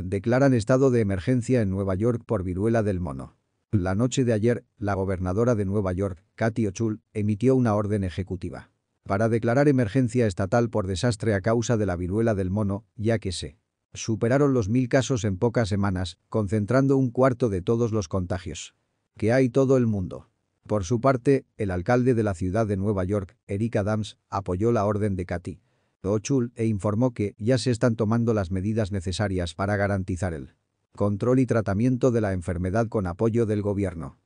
Declaran estado de emergencia en Nueva York por viruela del mono. La noche de ayer, la gobernadora de Nueva York, Kathy Ochul, emitió una orden ejecutiva para declarar emergencia estatal por desastre a causa de la viruela del mono, ya que se superaron los mil casos en pocas semanas, concentrando un cuarto de todos los contagios que hay todo el mundo. Por su parte, el alcalde de la ciudad de Nueva York, Eric Adams, apoyó la orden de Katy. Ochul e informó que ya se están tomando las medidas necesarias para garantizar el control y tratamiento de la enfermedad con apoyo del gobierno.